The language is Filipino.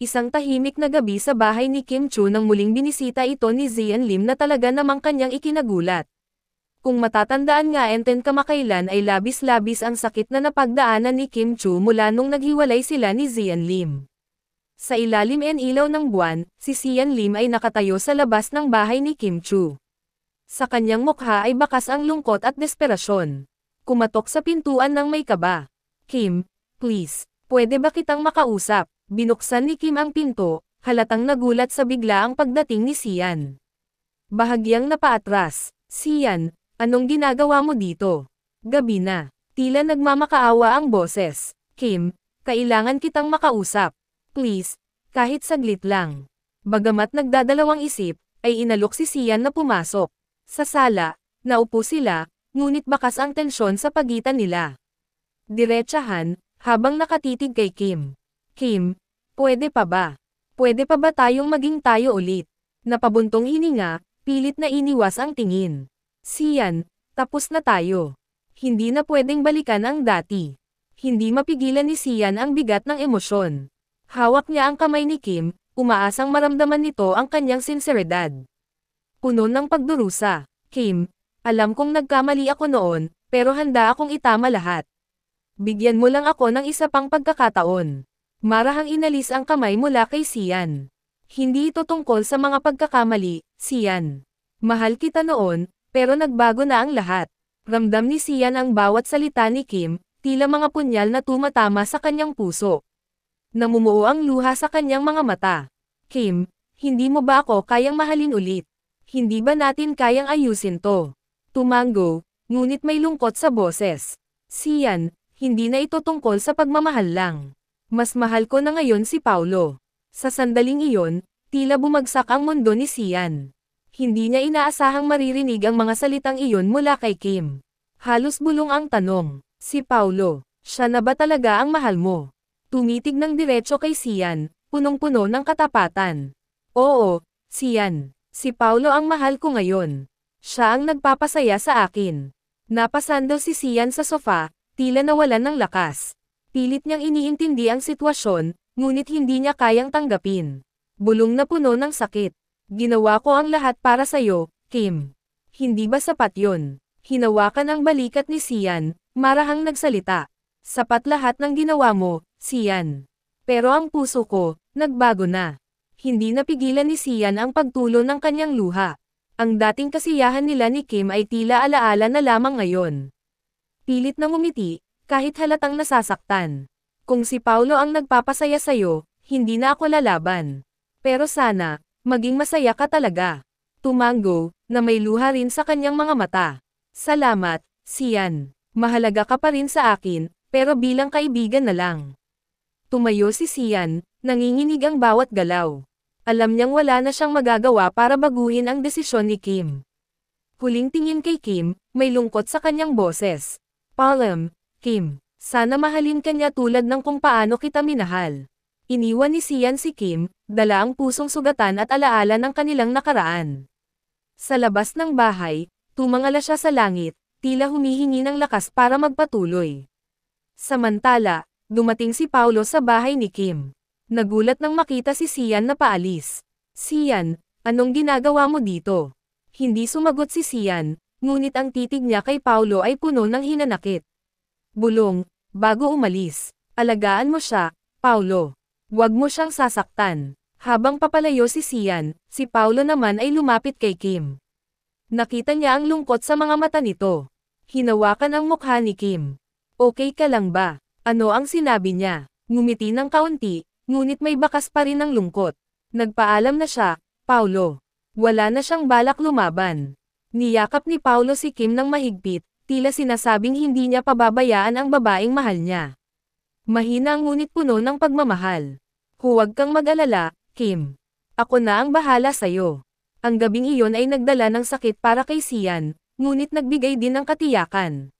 Isang tahimik na gabi sa bahay ni Kim Chu nang muling binisita ito ni Zian Lim na talaga namang kanyang ikinagulat. Kung matatandaan nga enten kamakailan ay labis-labis ang sakit na napagdaanan ni Kim Chu mula nung naghiwalay sila ni Zian Lim. Sa ilalim en ilaw ng buwan, si Zian Lim ay nakatayo sa labas ng bahay ni Kim Chu. Sa kanyang mukha ay bakas ang lungkot at desperasyon. Kumatok sa pintuan ng may kaba. Kim, please, Pwede ba kitang makausap? Binuksan ni Kim ang pinto, halatang nagulat sa bigla ang pagdating ni Sian. Bahagyang napaatras, Sian, anong ginagawa mo dito? Gabi na, tila nagmamakaawa ang boses. Kim, kailangan kitang makausap. Please, kahit saglit lang. Bagamat nagdadalawang isip, ay inalok si Sian na pumasok. Sa sala, naupo sila, ngunit bakas ang tensyon sa pagitan nila. Diretsahan, habang nakatitig kay Kim. Kim, pwede pa ba? Pwede pa ba tayong maging tayo ulit? Napabuntong hininga, pilit na iniwas ang tingin. Siyan, tapos na tayo. Hindi na pwedeng balikan ang dati. Hindi mapigilan ni Sian ang bigat ng emosyon. Hawak niya ang kamay ni Kim, umaasang maramdaman nito ang kanyang sinseridad. Puno ng pagdurusa. Kim, alam kong nagkamali ako noon, pero handa akong itama lahat bigyan mo lang ako ng isa pang pagkakataon. Marahang inalis ang kamay mula kay Sian. Hindi ito tungkol sa mga pagkakamali, Sian. Mahal kita noon, pero nagbago na ang lahat. Ramdam ni Sian ang bawat salita ni Kim, tila mga punyal na tumatama sa kanyang puso. Namumuo ang luha sa kanyang mga mata. Kim, hindi mo ba ako kayang mahalin ulit? Hindi ba natin kayang ayusin to? Tumango, ngunit may lungkot sa boses. Sian, hindi na ito tungkol sa pagmamahal lang. Mas mahal ko na ngayon si Paulo. Sa sandaling iyon, tila bumagsak ang mundo ni Sian. Hindi niya inaasahang maririnig ang mga salitang iyon mula kay Kim. Halos bulong ang tanong, si Paulo, siya na ba talaga ang mahal mo? Tumitig ng diretso kay Sian, punong-puno ng katapatan. Oo, Sian, si Paulo ang mahal ko ngayon. Siya ang nagpapasaya sa akin. Napasandal si Sian sa sofa, Tila nawalan ng lakas. Pilit niyang iniintindi ang sitwasyon, ngunit hindi niya kayang tanggapin. Bulong na puno ng sakit. Ginawa ko ang lahat para sa'yo, Kim. Hindi ba sapat yon? Hinawakan ang balikat ni Sian, marahang nagsalita. Sapat lahat ng ginawa mo, Sian. Pero ang puso ko, nagbago na. Hindi napigilan ni Sian ang pagtulo ng kanyang luha. Ang dating kasiyahan nila ni Kim ay tila alaala na lamang ngayon. Pilit na ngumiti, kahit halatang nasasaktan. Kung si Paulo ang nagpapasaya sa'yo, hindi na ako lalaban. Pero sana, maging masaya ka talaga. Tumango, na may luha rin sa kanyang mga mata. Salamat, Sian. Mahalaga ka pa rin sa akin, pero bilang kaibigan na lang. Tumayo si Sian, nanginginig ang bawat galaw. Alam niyang wala na siyang magagawa para baguhin ang desisyon ni Kim. Huling tingin kay Kim, may lungkot sa kanyang boses. Palm, Kim. Sana mahalin ka niya tulad ng kung paano kita minahal. Iniwan ni Sian si Kim, dala ang pusong sugatan at alaala ng kanilang nakaraan. Sa labas ng bahay, tumangala siya sa langit, tila humihingi ng lakas para magpatuloy. Samantala, dumating si Paulo sa bahay ni Kim. Nagulat nang makita si Sian na paalis. Sian, anong ginagawa mo dito? Hindi sumagot si Sian, ngunit ang titig niya kay Paulo ay puno ng hinanakit. Bulong, bago umalis, alagaan mo siya, Paulo. Huwag mo siyang sasaktan. Habang papalayo si Sian, si Paulo naman ay lumapit kay Kim. Nakita niya ang lungkot sa mga mata nito. Hinawakan ang mukha ni Kim. Okay ka lang ba? Ano ang sinabi niya? Ngumiti ng kaunti, ngunit may bakas pa rin ng lungkot. Nagpaalam na siya, Paulo. Wala na siyang balak lumaban. Niyakap ni Paulo si Kim ng mahigpit, tila sinasabing hindi niya pababayaan ang babaeng mahal niya. Mahina ngunit puno ng pagmamahal. Huwag kang mag-alala, Kim. Ako na ang bahala sa'yo. Ang gabing iyon ay nagdala ng sakit para kay Sian, ngunit nagbigay din ng katiyakan.